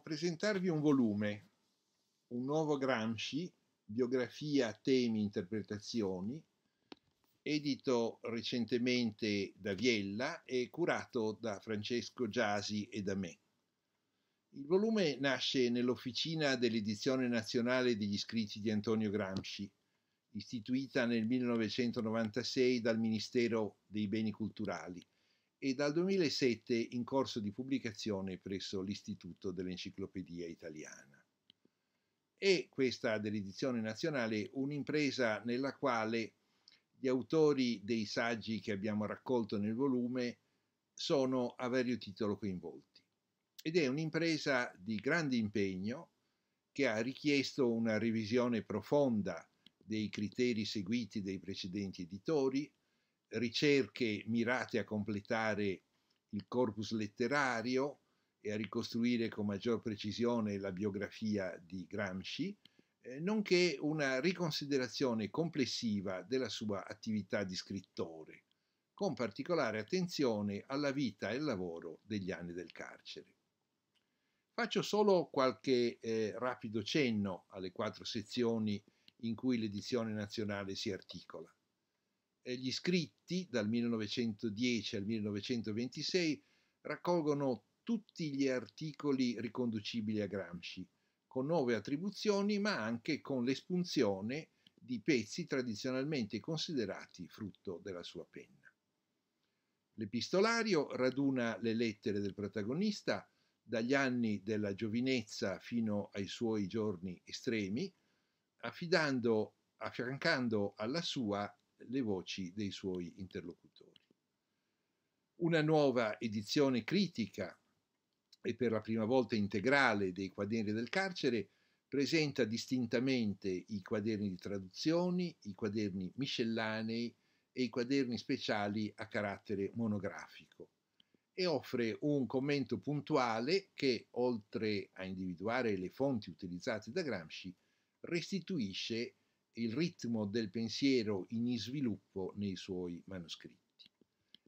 presentarvi un volume, un nuovo Gramsci, biografia, temi, interpretazioni, edito recentemente da Viella e curato da Francesco Giasi e da me. Il volume nasce nell'officina dell'edizione nazionale degli scritti di Antonio Gramsci, istituita nel 1996 dal Ministero dei Beni Culturali e dal 2007 in corso di pubblicazione presso l'Istituto dell'Enciclopedia Italiana. È questa dell'edizione nazionale un'impresa nella quale gli autori dei saggi che abbiamo raccolto nel volume sono a vario titolo coinvolti ed è un'impresa di grande impegno che ha richiesto una revisione profonda dei criteri seguiti dai precedenti editori ricerche mirate a completare il corpus letterario e a ricostruire con maggior precisione la biografia di Gramsci, eh, nonché una riconsiderazione complessiva della sua attività di scrittore, con particolare attenzione alla vita e al lavoro degli anni del carcere. Faccio solo qualche eh, rapido cenno alle quattro sezioni in cui l'edizione nazionale si articola gli scritti dal 1910 al 1926 raccolgono tutti gli articoli riconducibili a Gramsci, con nuove attribuzioni ma anche con l'espunzione di pezzi tradizionalmente considerati frutto della sua penna. L'epistolario raduna le lettere del protagonista dagli anni della giovinezza fino ai suoi giorni estremi, affidando, affiancando alla sua le voci dei suoi interlocutori. Una nuova edizione critica e per la prima volta integrale dei quaderni del carcere presenta distintamente i quaderni di traduzioni, i quaderni miscellanei e i quaderni speciali a carattere monografico e offre un commento puntuale che, oltre a individuare le fonti utilizzate da Gramsci, restituisce il ritmo del pensiero in sviluppo nei suoi manoscritti.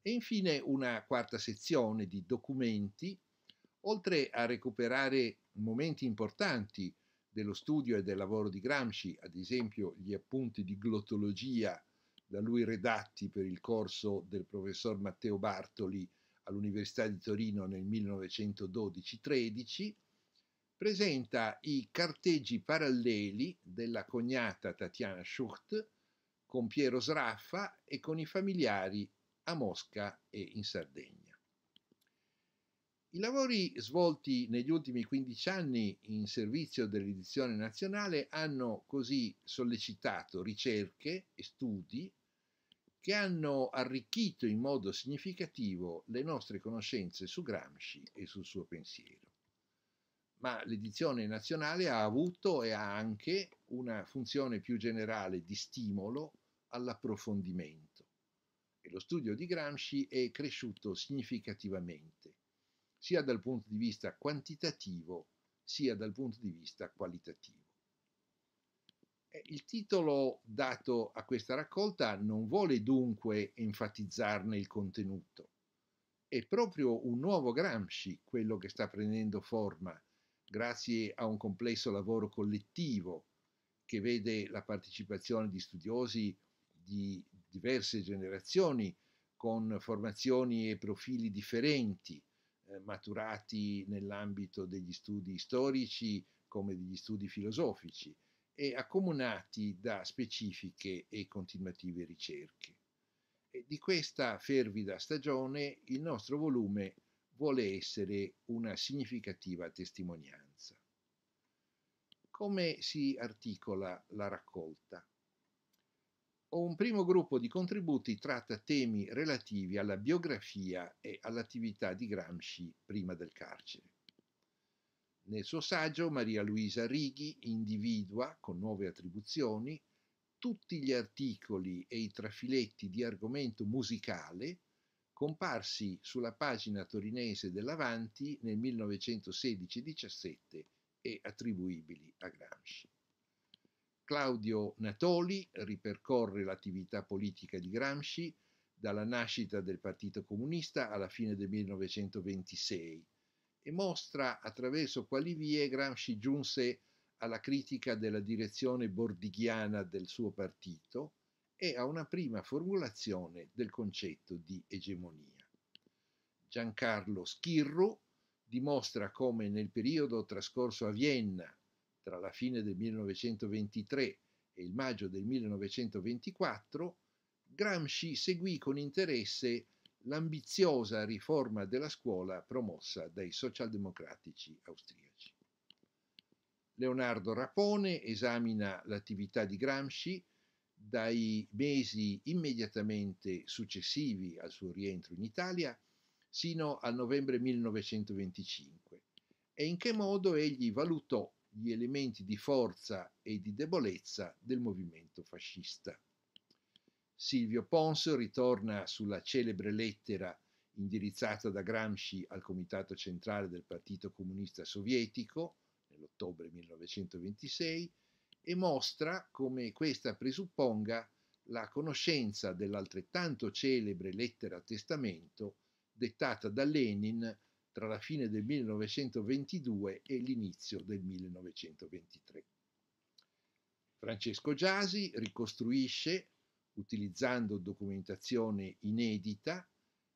E infine una quarta sezione di documenti, oltre a recuperare momenti importanti dello studio e del lavoro di Gramsci, ad esempio gli appunti di glottologia da lui redatti per il corso del professor Matteo Bartoli all'Università di Torino nel 1912-13, presenta i carteggi paralleli della cognata Tatiana Schucht con Piero Sraffa e con i familiari a Mosca e in Sardegna. I lavori svolti negli ultimi 15 anni in servizio dell'edizione nazionale hanno così sollecitato ricerche e studi che hanno arricchito in modo significativo le nostre conoscenze su Gramsci e sul suo pensiero ma l'edizione nazionale ha avuto e ha anche una funzione più generale di stimolo all'approfondimento e lo studio di Gramsci è cresciuto significativamente, sia dal punto di vista quantitativo sia dal punto di vista qualitativo. Il titolo dato a questa raccolta non vuole dunque enfatizzarne il contenuto. È proprio un nuovo Gramsci quello che sta prendendo forma grazie a un complesso lavoro collettivo che vede la partecipazione di studiosi di diverse generazioni con formazioni e profili differenti, eh, maturati nell'ambito degli studi storici come degli studi filosofici e accomunati da specifiche e continuative ricerche. E di questa fervida stagione il nostro volume vuole essere una significativa testimonianza. Come si articola la raccolta? Un primo gruppo di contributi tratta temi relativi alla biografia e all'attività di Gramsci prima del carcere. Nel suo saggio Maria Luisa Righi individua, con nuove attribuzioni, tutti gli articoli e i trafiletti di argomento musicale comparsi sulla pagina torinese dell'Avanti nel 1916-17 e attribuibili a Gramsci. Claudio Natoli ripercorre l'attività politica di Gramsci dalla nascita del Partito Comunista alla fine del 1926 e mostra attraverso quali vie Gramsci giunse alla critica della direzione bordighiana del suo partito, e a una prima formulazione del concetto di egemonia. Giancarlo Schirru dimostra come nel periodo trascorso a Vienna tra la fine del 1923 e il maggio del 1924, Gramsci seguì con interesse l'ambiziosa riforma della scuola promossa dai socialdemocratici austriaci. Leonardo Rapone esamina l'attività di Gramsci dai mesi immediatamente successivi al suo rientro in Italia sino al novembre 1925 e in che modo egli valutò gli elementi di forza e di debolezza del movimento fascista. Silvio Pons ritorna sulla celebre lettera indirizzata da Gramsci al Comitato Centrale del Partito Comunista Sovietico nell'ottobre 1926 e mostra come questa presupponga la conoscenza dell'altrettanto celebre lettera testamento dettata da Lenin tra la fine del 1922 e l'inizio del 1923. Francesco Giasi ricostruisce, utilizzando documentazione inedita,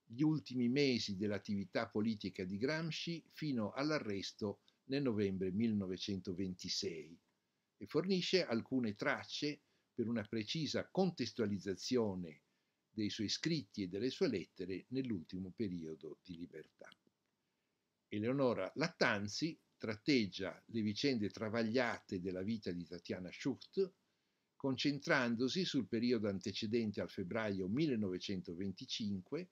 gli ultimi mesi dell'attività politica di Gramsci fino all'arresto nel novembre 1926 e fornisce alcune tracce per una precisa contestualizzazione dei suoi scritti e delle sue lettere nell'ultimo periodo di libertà. Eleonora Lattanzi tratteggia le vicende travagliate della vita di Tatiana Schucht, concentrandosi sul periodo antecedente al febbraio 1925,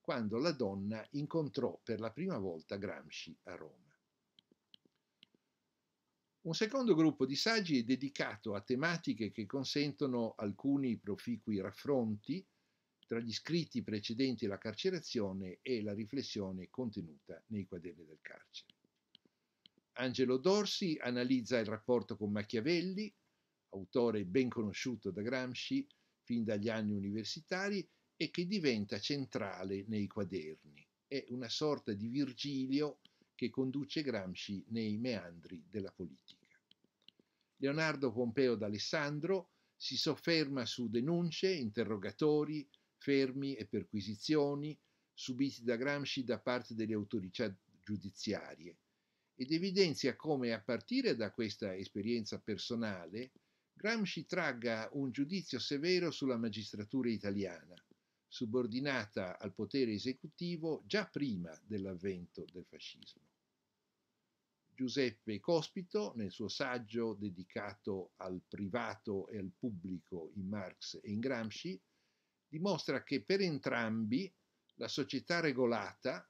quando la donna incontrò per la prima volta Gramsci a Roma. Un secondo gruppo di saggi è dedicato a tematiche che consentono alcuni proficui raffronti tra gli scritti precedenti la carcerazione e la riflessione contenuta nei quaderni del carcere. Angelo Dorsi analizza il rapporto con Machiavelli, autore ben conosciuto da Gramsci fin dagli anni universitari e che diventa centrale nei quaderni. È una sorta di Virgilio che conduce Gramsci nei meandri della politica. Leonardo Pompeo d'Alessandro si sofferma su denunce, interrogatori, fermi e perquisizioni subiti da Gramsci da parte delle autorità giudiziarie ed evidenzia come a partire da questa esperienza personale Gramsci tragga un giudizio severo sulla magistratura italiana, subordinata al potere esecutivo già prima dell'avvento del fascismo. Giuseppe Cospito, nel suo saggio dedicato al privato e al pubblico in Marx e in Gramsci, dimostra che per entrambi la società regolata,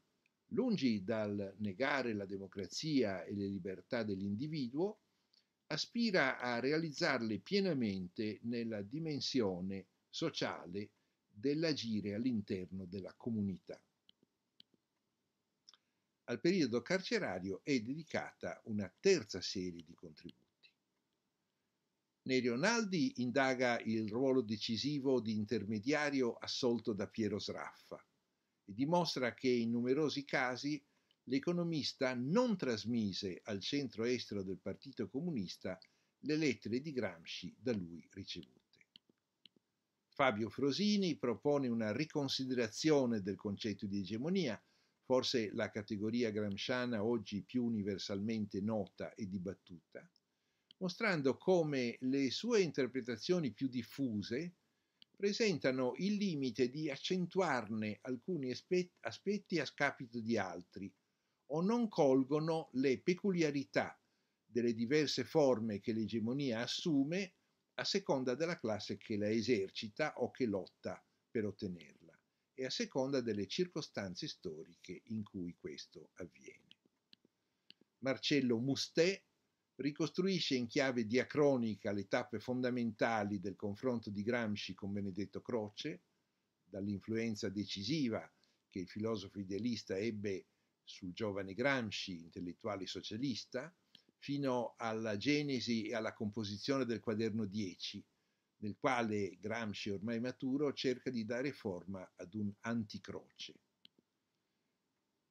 lungi dal negare la democrazia e le libertà dell'individuo, aspira a realizzarle pienamente nella dimensione sociale dell'agire all'interno della comunità. Al periodo carcerario è dedicata una terza serie di contributi. Nerio Naldi indaga il ruolo decisivo di intermediario assolto da Piero Sraffa e dimostra che in numerosi casi l'economista non trasmise al centro estero del Partito Comunista le lettere di Gramsci da lui ricevute. Fabio Frosini propone una riconsiderazione del concetto di egemonia forse la categoria gramsciana oggi più universalmente nota e dibattuta, mostrando come le sue interpretazioni più diffuse presentano il limite di accentuarne alcuni aspetti a scapito di altri o non colgono le peculiarità delle diverse forme che l'egemonia assume a seconda della classe che la esercita o che lotta per ottenerla e a seconda delle circostanze storiche in cui questo avviene. Marcello Mustè ricostruisce in chiave diacronica le tappe fondamentali del confronto di Gramsci con Benedetto Croce, dall'influenza decisiva che il filosofo idealista ebbe sul giovane Gramsci, intellettuale socialista, fino alla genesi e alla composizione del quaderno 10, nel quale Gramsci ormai maturo cerca di dare forma ad un anticroce.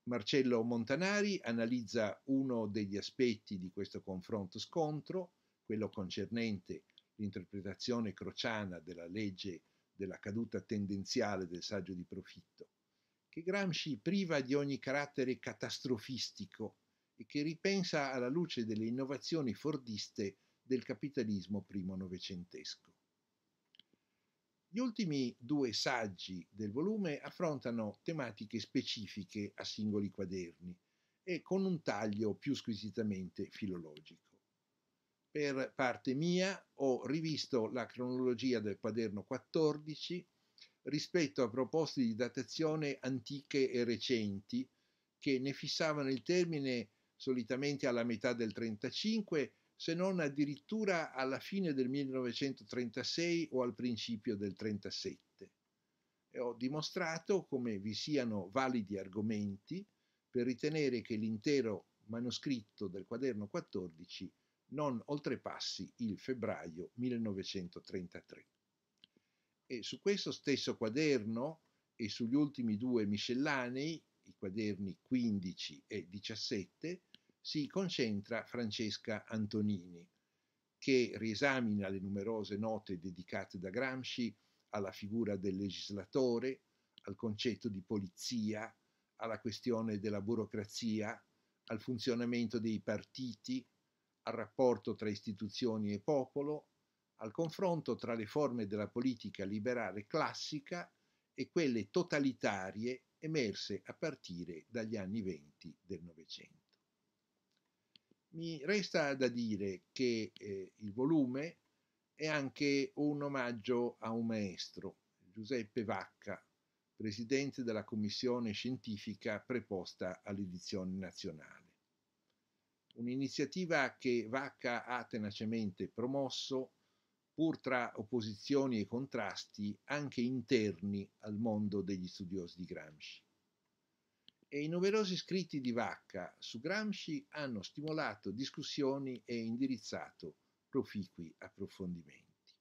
Marcello Montanari analizza uno degli aspetti di questo confronto-scontro, quello concernente l'interpretazione crociana della legge della caduta tendenziale del saggio di profitto, che Gramsci priva di ogni carattere catastrofistico e che ripensa alla luce delle innovazioni fordiste del capitalismo primo novecentesco. Gli ultimi due saggi del volume affrontano tematiche specifiche a singoli quaderni e con un taglio più squisitamente filologico. Per parte mia ho rivisto la cronologia del quaderno 14 rispetto a proposte di datazione antiche e recenti che ne fissavano il termine solitamente alla metà del 35 se non addirittura alla fine del 1936 o al principio del 1937. E ho dimostrato come vi siano validi argomenti per ritenere che l'intero manoscritto del quaderno 14 non oltrepassi il febbraio 1933. E su questo stesso quaderno e sugli ultimi due miscellanei, i quaderni 15 e 17, si concentra Francesca Antonini, che riesamina le numerose note dedicate da Gramsci alla figura del legislatore, al concetto di polizia, alla questione della burocrazia, al funzionamento dei partiti, al rapporto tra istituzioni e popolo, al confronto tra le forme della politica liberale classica e quelle totalitarie emerse a partire dagli anni venti del Novecento. Mi resta da dire che eh, il volume è anche un omaggio a un maestro, Giuseppe Vacca, presidente della commissione scientifica preposta all'edizione nazionale. Un'iniziativa che Vacca ha tenacemente promosso, pur tra opposizioni e contrasti anche interni al mondo degli studiosi di Gramsci e i numerosi scritti di Vacca su Gramsci hanno stimolato discussioni e indirizzato proficui approfondimenti.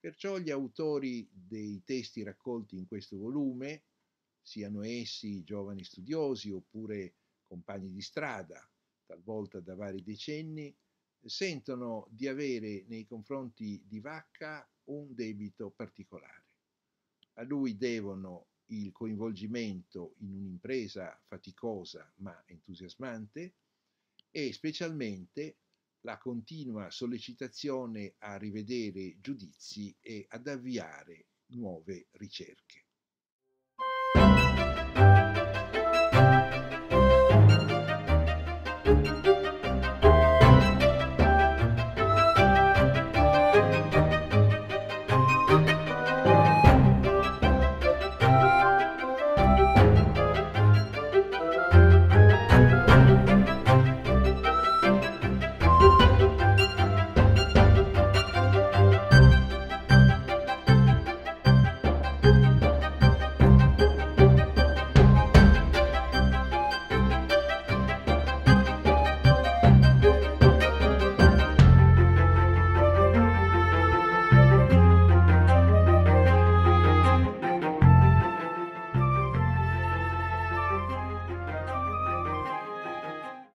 Perciò gli autori dei testi raccolti in questo volume, siano essi giovani studiosi oppure compagni di strada, talvolta da vari decenni, sentono di avere nei confronti di Vacca un debito particolare. A lui devono il coinvolgimento in un'impresa faticosa ma entusiasmante e specialmente la continua sollecitazione a rivedere giudizi e ad avviare nuove ricerche.